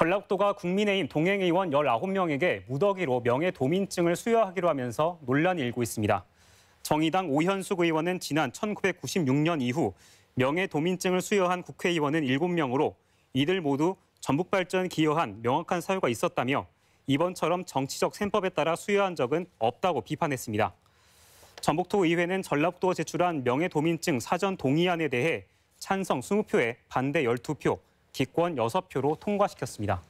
전라북도가 국민의힘 동행의원 19명에게 무더기로 명예도민증을 수여하기로 하면서 논란이 일고 있습니다. 정의당 오현숙 의원은 지난 1996년 이후 명예도민증을 수여한 국회의원은 7명으로 이들 모두 전북 발전 기여한 명확한 사유가 있었다며 이번처럼 정치적 셈법에 따라 수여한 적은 없다고 비판했습니다. 전북도 의회는 전라북도가 제출한 명예도민증 사전 동의안에 대해 찬성 20표에 반대 12표, 기권 6표로 통과시켰습니다.